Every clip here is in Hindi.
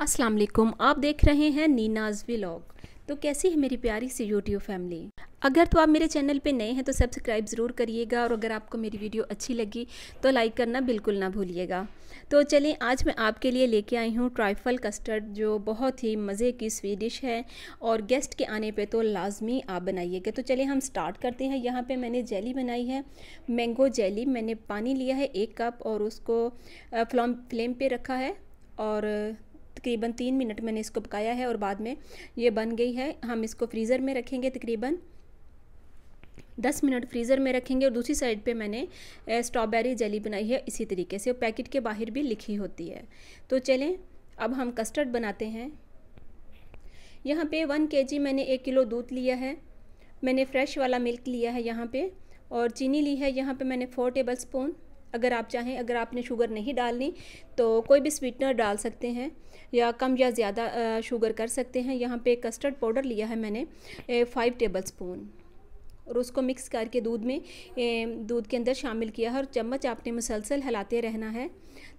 अस्सलाम वालेकुम आप देख रहे हैं नीनाज व्लॉग तो कैसी है मेरी प्यारी सी यूट्यूब फैमिली अगर तो आप मेरे चैनल पे नए हैं तो सब्सक्राइब ज़रूर करिएगा और अगर आपको मेरी वीडियो अच्छी लगी तो लाइक करना बिल्कुल ना भूलिएगा तो चलिए आज मैं आपके लिए लेके आई हूँ ट्राइफल कस्टर्ड जो बहुत ही मज़े की स्वीडिश है और गेस्ट के आने पे तो लाजमी आप बनाइएगा तो चलिए हम स्टार्ट करते हैं यहाँ पर मैंने जेली बनाई है मैंगो जेली मैंने पानी लिया है एक कप और उसको फ्लम फ्लेम पर रखा है और तकरीबन तीन मिनट मैंने इसको पकाया है और बाद में ये बन गई है हम इसको फ्रीज़र में रखेंगे तकरीबन दस मिनट फ्रीज़र में रखेंगे और दूसरी साइड पे मैंने स्ट्रॉबेरी जेली बनाई है इसी तरीके से और पैकेट के बाहर भी लिखी होती है तो चलें अब हम कस्टर्ड बनाते हैं यहाँ पे वन के मैंने एक किलो दूध लिया है मैंने फ्रेश वाला मिल्क लिया है यहाँ पे और चीनी ली है यहाँ पे मैंने फ़ोर टेबल स्पून अगर आप चाहें अगर आपने शुगर नहीं डालनी तो कोई भी स्वीटनर डाल सकते हैं या कम या ज़्यादा शुगर कर सकते हैं यहाँ पे कस्टर्ड पाउडर लिया है मैंने फ़ाइव टेबल स्पून और उसको मिक्स करके दूध में दूध के अंदर शामिल किया है और चम्मच आपने मुसलसल हिलाते रहना है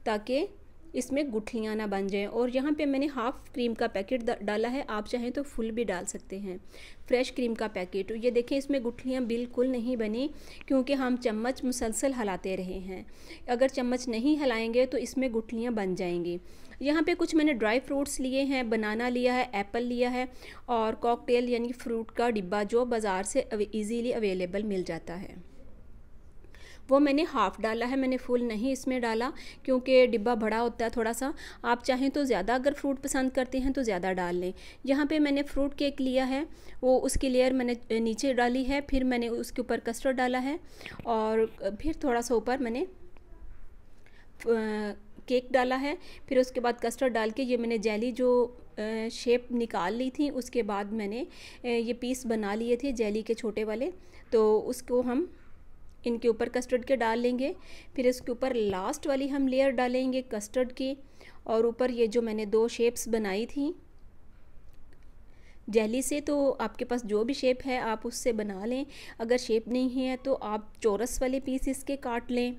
ताकि इसमें गुठलियाँ ना बन जाएँ और यहाँ पे मैंने हाफ़ क्रीम का पैकेट डाला है आप चाहें तो फुल भी डाल सकते हैं फ्रेश क्रीम का पैकेट ये देखें इसमें गुठलियाँ बिल्कुल नहीं बनी क्योंकि हम चम्मच मुसलसल हलाते रहे हैं अगर चम्मच नहीं हलाएँगे तो इसमें गुठलियाँ बन जाएंगी यहाँ पे कुछ मैंने ड्राई फ्रूट्स लिए हैं बनाना लिया है एप्पल लिया है और कॉकटेल यानी फ्रूट का डिब्बा जो बाज़ार से इजीली अवेलेबल मिल जाता है वो मैंने हाफ़ डाला है मैंने फुल नहीं इसमें डाला क्योंकि डिब्बा बड़ा होता है थोड़ा सा आप चाहें तो ज़्यादा अगर फ्रूट पसंद करते हैं तो ज़्यादा डाल लें यहाँ पर मैंने फ्रूट केक लिया है वो उसकी लेयर मैंने नीचे डाली है फिर मैंने उसके ऊपर कस्टर्ड डाला है और फिर थोड़ा सा ऊपर मैंने केक डाला है फिर उसके बाद कस्टर्ड डाल के ये मैंने जेली जो शेप निकाल ली थी उसके बाद मैंने ये पीस बना लिए थे जेली के छोटे वाले तो उसको हम इनके ऊपर कस्टर्ड के डाल लेंगे फिर इसके ऊपर लास्ट वाली हम लेयर डालेंगे कस्टर्ड की और ऊपर ये जो मैंने दो शेप्स बनाई थी जहली से तो आपके पास जो भी शेप है आप उससे बना लें अगर शेप नहीं है तो आप चोरस वाले पीस इसके काट लें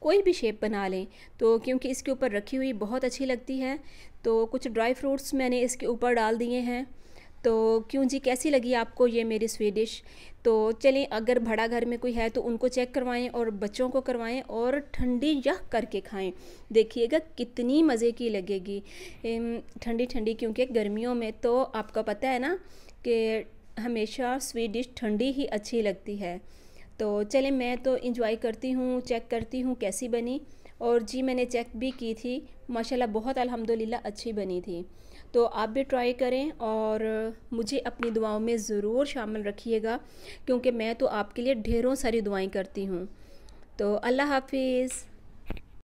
कोई भी शेप बना लें तो क्योंकि इसके ऊपर रखी हुई बहुत अच्छी लगती है तो कुछ ड्राई फ्रूट्स मैंने इसके ऊपर डाल दिए हैं तो क्यों जी कैसी लगी आपको ये मेरी स्वीडिश तो चलें अगर भड़ा घर में कोई है तो उनको चेक करवाएं और बच्चों को करवाएं और ठंडी यह करके खाएं देखिएगा कितनी मज़े की लगेगी ठंडी ठंडी क्योंकि गर्मियों में तो आपका पता है ना कि हमेशा स्वीट डिश ठंडी ही अच्छी लगती है तो चलें मैं तो इंजॉय करती हूँ चेक करती हूँ कैसी बनी और जी मैंने चेक भी की थी माशाल्लाह बहुत अल्हम्दुलिल्लाह अच्छी बनी थी तो आप भी ट्राई करें और मुझे अपनी दुआओं में ज़रूर शामिल रखिएगा क्योंकि मैं तो आपके लिए ढेरों सारी दुआएं करती हूँ तो अल्लाह हाफिज़